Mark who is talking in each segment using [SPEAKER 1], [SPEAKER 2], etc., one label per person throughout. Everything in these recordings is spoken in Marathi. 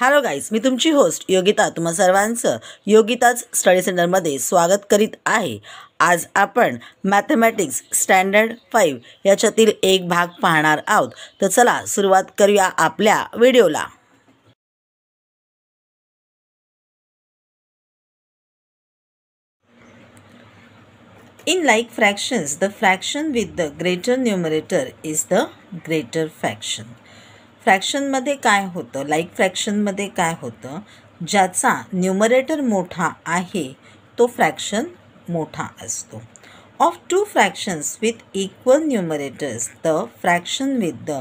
[SPEAKER 1] हॅलो गाईज मी तुमची होस्ट योगिता तुम्हा सर्वांचं योगिताच स्टडी सेंटरमध्ये स्वागत करीत आहे आज आपण मॅथमॅटिक्स स्टँडर्ड फाईव्ह याच्यातील एक भाग पाहणार आहोत तर चला सुरुवात करूया आपल्या व्हिडिओला in like fractions the fraction with the greater numerator is the greater fraction फ्रॅक्शनमध्ये काय होतं लाईक फ्रॅक्शनमध्ये काय होतं ज्याचा न्युमरेटर मोठा आहे तो फ्रॅक्शन मोठा असतो of two fractions with equal numerators the fraction with the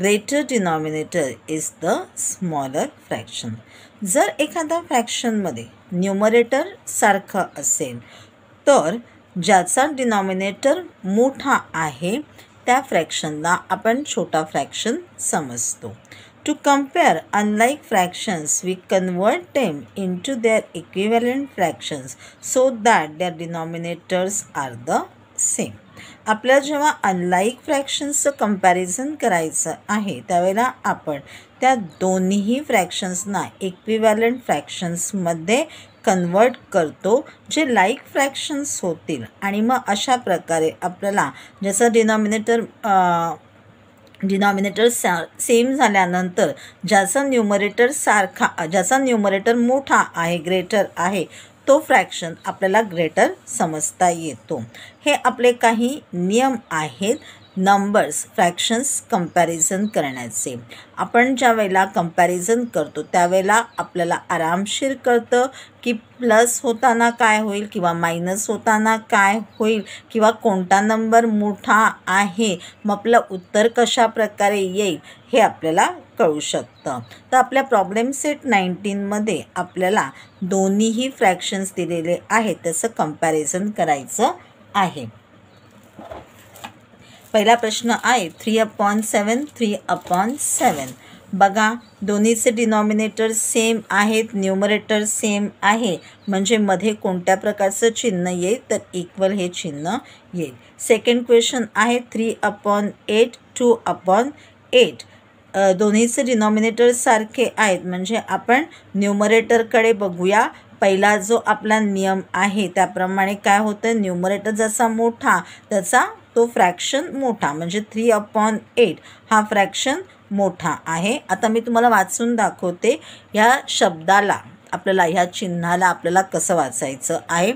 [SPEAKER 1] greater denominator is the smaller fraction जर एखाद्या फ्रॅक्शनमध्ये न्यूमरेटर सारखं असेल तर ज्याचा डिनॉमिनेटर मोठा आहे त्या फ्रॅक्शनला आपण छोटा फ्रॅक्शन समजतो to compare unlike fractions we convert them into their equivalent fractions so that their denominators are the same आपल्या जेव्हा अनलाईक फ्रॅक्शन्सचं कम्पॅरिझन करायचं आहे त्यावेळेला आपण त्या दोन्ही फ्रॅक्शन्सना इक्विव्हॅलंट फ्रॅक्शन्समध्ये कन्वर्ट करतो जे लाईक फ्रॅक्शन्स होतील आणि मग अशा प्रकारे आपल्याला जसं डिनॉमिनेटर डिनॉमिनेटर सा सेम झाल्यानंतर ज्याचा न्युमरेटर सारखा ज्याचा न्युमरेटर मोठा आहे ग्रेटर आहे तो फ्रॅक्शन आपल्याला ग्रेटर समजता येतो हे आपले काही नियम आहेत नंबर्स फ्रॅक्शन्स कंपॅरिझन करण्याचे आपण ज्या वेळेला कंपॅरिझन करतो त्यावेळेला आपल्याला आरामशीर कळतं की प्लस होताना काय होईल किंवा मायनस होताना काय होईल किंवा कोणता नंबर मोठा आहे मग आपलं उत्तर कशा प्रकारे येईल हे आपल्याला कळू शकतं तर आपल्या प्रॉब्लेम सेट नाईन्टीनमध्ये आपल्याला दोन्हीही फ्रॅक्शन्स दिलेले आहेत तसं कंपॅरिझन करायचं आहे पहिला प्रश्न आहे three upon seven three upon seven बघा दोन्हीचे डिनॉमिनेटर सेम आहेत न्यूमरेटर सेम आहे म्हणजे मध्ये कोणत्या प्रकारचं चिन्ह येईल तर इक्वल हे चिन्ह येईल सेकंड क्वेश्चन आहे three upon eight two upon eight दोन्हीचे डिनॉमिनेटर सारखे आहेत म्हणजे आपण न्युमरेटरकडे बघूया पहिला जो आपला नियम आहे त्याप्रमाणे काय होतं न्यूमरेटर जसा मोठा तसा तो फ्रॅक्शन मोठा म्हणजे थ्री अपॉन एट हा फ्रॅक्शन मोठा आहे आता मी तुम्हाला वाचून दाखवते ह्या शब्दाला आपल्याला ह्या चिन्हाला आपल्याला कसं वाचायचं आहे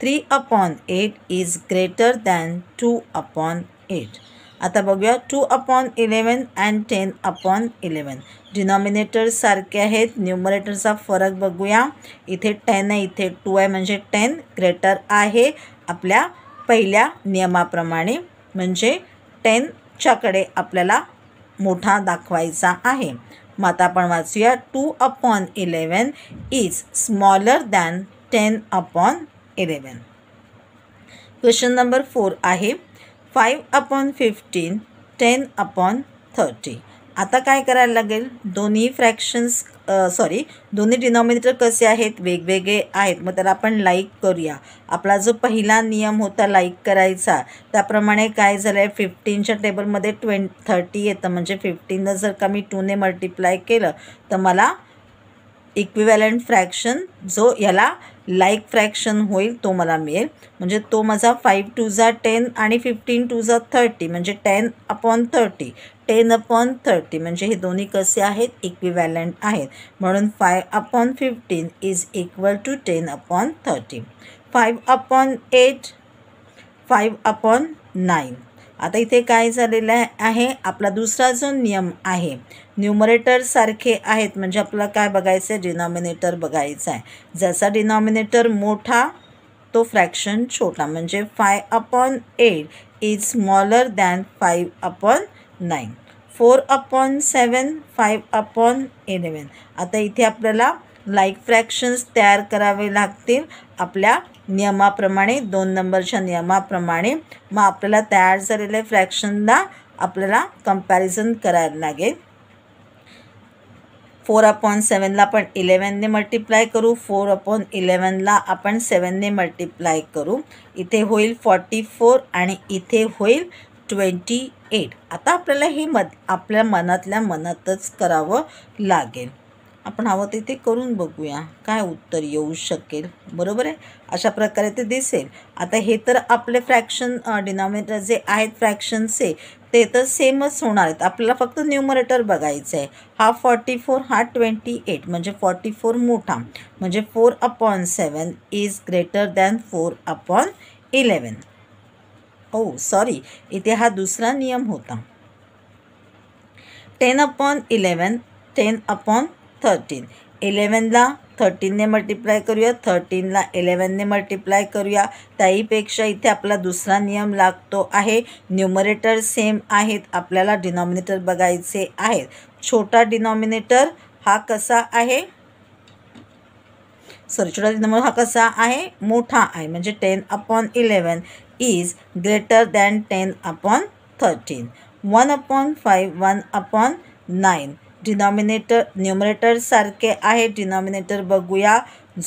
[SPEAKER 1] three upon eight is greater than two upon eight आता बघूया two upon eleven and ten upon eleven denominator सारखे आहेत न्युमरेटरचा फरक बघूया इथे टेन आहे इथे टू आहे म्हणजे टेन ग्रेटर आहे आपल्या पहिल्या नियमाप्रमाणे म्हणजे टेनच्याकडे आपल्याला मोठा दाखवायचा आहे मग आता आपण वाचूया two upon eleven is smaller than ten upon eleven question number four आहे five upon fifteen ten upon thirty आता काय करायला लागेल दोन्ही फ्रॅक्शन्स सॉरी दोन्ही डिनॉमिनेटर कसे आहेत वेगवेगळे आहेत मग तर आपण लाईक करूया आपला जो पहिला नियम होता लाईक करायचा त्याप्रमाणे काय झालं आहे फिफ्टीनच्या टेबलमध्ये ट्वें थर्टी येतं म्हणजे फिफ्टीननं जर का मी टूने मल्टिप्लाय केलं तर मला इक्विवॅलंट फ्रॅक्शन जो याला लाईक फ्रॅक्शन होईल तो मला मिळेल म्हणजे तो माझा फाईव्ह टू झा टेन आणि फिफ्टीन टू झा थर्टी म्हणजे ten upon thirty ten upon thirty म्हणजे हे दोन्ही कसे आहेत इक्विवॅलंट आहेत म्हणून five upon fifteen is equal to ten upon thirty five upon eight five upon nine आता इथे काय झालेलं आहे आपला दुसरा जो नियम आहे न्युमरेटरसारखे आहेत म्हणजे आपल्याला काय बघायचं आहे डिनॉमिनेटर बघायचा आहे जसा डिनॉमिनेटर मोठा तो फ्रॅक्शन छोटा म्हणजे five upon eight is smaller than five upon nine four upon seven five upon eleven आता इथे आपल्याला लाईक फ्रॅक्शन्स तयार करावे लागतील आपल्या नियमाप्रमाणे दोन नंबरच्या नियमाप्रमाणे मग आपल्याला तयार झालेल्या फ्रॅक्शनला आपल्याला कंपॅरिझन करायला लागेल फोर अपॉन सेवनला आपण इलेवनने मल्टिप्लाय करू फोर अपॉन इलेवनला आपण सेवनने मल्टिप्लाय करू इथे होईल फॉर्टी फोर आणि इथे होईल ट्वेंटी एट आता आपल्याला हे मत आपल्या मनातल्या मनातच करावं लागेल आपण हवं ते ते करून बघूया काय उत्तर येऊ शकेल बरोबर आहे अशा प्रकारे ते दिसेल आता हे तर आपले फ्रॅक्शन डिनॉमिनेटर जे आहेत फ्रॅक्शनचे ते तर सेमच होणार आहेत आपल्याला फक्त न्यूमरेटर बघायचं आहे हा फॉर्टी फोर हा ट्वेंटी एट म्हणजे फॉर्टी फोर मोठा म्हणजे four upon seven is greater than four upon eleven हो सॉरी इथे हा दुसरा नियम होता ten upon eleven ten upon thirteen इलेवनला थर्टीनने मल्टिप्लाय करूया थर्टीनला इलेवनने मल्टिप्लाय करूया त्याहीपेक्षा इथे आपला दुसरा नियम लागतो आहे न्युमरेटर सेम आहेत आपल्याला डिनॉमिनेटर बघायचे आहेत छोटा डिनॉमिनेटर हा कसा आहे सॉरी छोटा डिनॉमिनेटर हा कसा आहे मोठा आहे म्हणजे ten upon eleven is greater than ten upon thirteen one upon five one upon nine denominator न्युमरेटरसारखे आहे डिनॉमिनेटर बघूया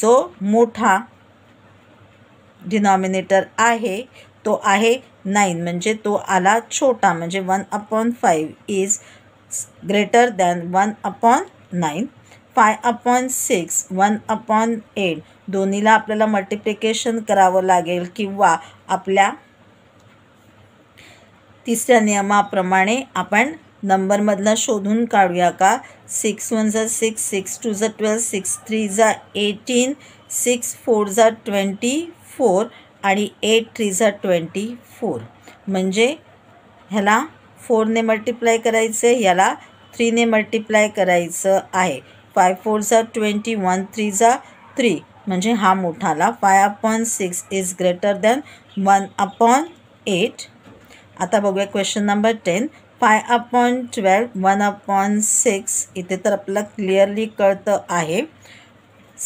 [SPEAKER 1] जो मोठा डिनॉमिनेटर आहे तो आहे नाईन म्हणजे तो आला छोटा म्हणजे one upon five is greater than one upon nine five upon six one upon eight दोन्हीला आपल्याला मल्टिप्लिकेशन करावं लागेल किंवा आपल्या तिसऱ्या नियमाप्रमाणे आपण नंबरमधला शोधून काढूया का सिक्स वन जा सिक्स सिक्स टू जा ट्वेल्व सिक्स थ्री जा एटीन सिक्स फोर जा ट्वेंटी फोर आणि एट थ्री जा ट्वेंटी फोर म्हणजे ह्याला फोरने मल्टिप्लाय करायचं ह्याला थ्रीने मल्टिप्लाय करायचं आहे फाय फोर जा ट्वेंटी वन थ्री जा थ्री म्हणजे हा मोठाला five upon six is greater than one upon eight आता बघूया question number ten five upon twelve one upon six इथे तर आपल्याला क्लिअरली कळतं आहे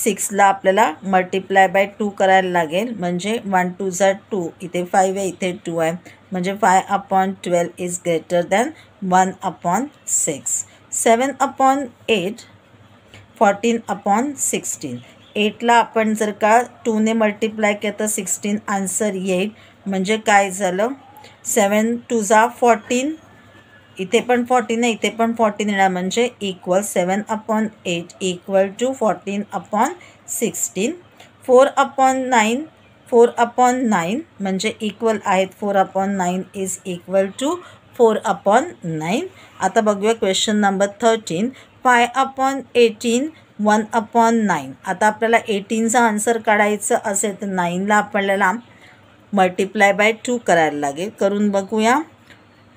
[SPEAKER 1] सिक्सला आपल्याला मल्टिप्लाय बाय टू करायला लागेल म्हणजे वन टू झा टू इथे फाईव्ह आहे इथे टू आहे म्हणजे five upon twelve is greater than one upon six seven upon eight fourteen upon sixteen एटला आपण जर का टूने मल्टिप्लाय केलं तर सिक्स्टीन आन्सर येईल म्हणजे काय झालं सेवन टू झा फॉर्टीन इथे पण फॉर्टीन आहे इथे पण फॉर्टीन येणार म्हणजे equal seven upon eight equal to fourteen upon sixteen four upon nine four upon nine म्हणजे इक्वल आहेत four upon nine is equal to four upon nine आता बघूया question number thirteen five upon eighteen one upon nine आता आपल्याला एटीनचा आन्सर काढायचं असेल तर नाईनला आपल्याला मल्टिप्लाय बाय टू करायला लागेल करून बघूया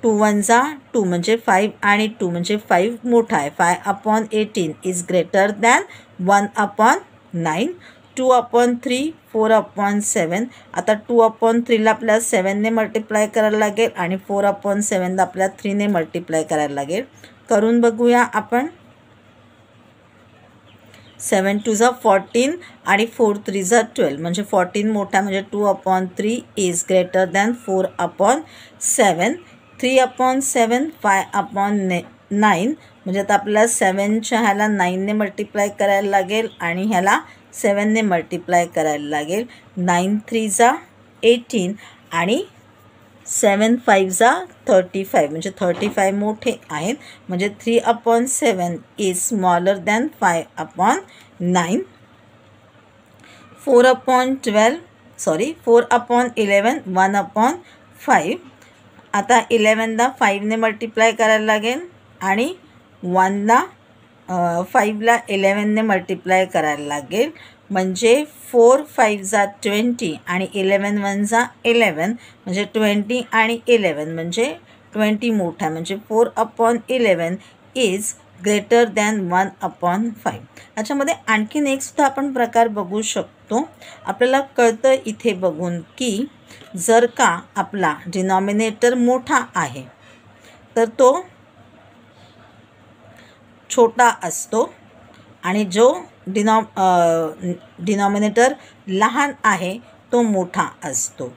[SPEAKER 1] टू वन जा टू म्हणजे फाईव्ह आणि टू म्हणजे फाईव्ह मोठा आहे five upon eighteen is greater than one upon nine two upon three four upon seven आता टू अपॉन थ्रीला आपल्या सेवनने मल्टिप्लाय करायला लागेल आणि फोर अपॉन सेवनला आपल्या थ्रीने मल्टिप्लाय करायला लागेल करून बघूया आपण सेवन टू झा फॉर्टीन आणि फोर थ्री झा ट्वेल्व म्हणजे फोर्टीन मोठा म्हणजे two upon three is greater than four upon seven three upon seven five upon ने नाईन म्हणजे आता आपल्याला सेवनच्या ह्याला नाईनने मल्टिप्लाय करायला लागेल आणि ह्याला सेवनने मल्टिप्लाय करायला लागेल नाईन थ्रीचा एटीन आणि सेवन फाईव्हचा थर्टी फाईव्ह म्हणजे थर्टी फाईव्ह मोठे आहेत म्हणजे three upon seven is smaller than five upon nine four upon twelve sorry four upon eleven one upon five आता इलेवनला फाईव्हने मल्टिप्लाय करायला लागेल आणि वनला फाईव्हला इलेवनने मल्टिप्लाय करायला लागेल म्हणजे फोर फाईव्ह फाईव्हचा ट्वेंटी आणि इलेवन वन वनचा इलेवन म्हणजे ट्वेंटी आणि इलेवन म्हणजे ट्वेंटी मोठा म्हणजे four upon eleven is greater than one upon five याच्यामध्ये आणखीन एकसुद्धा आपण प्रकार बघू शकतो आपल्याला कळतं इथे बघून की जर का आपला डिनॉमिनेटर मोठा आहे तर तो छोटा असतो आणि जो डिनॉ डिनॉमिनेटर लहान आहे तो मोठा असतो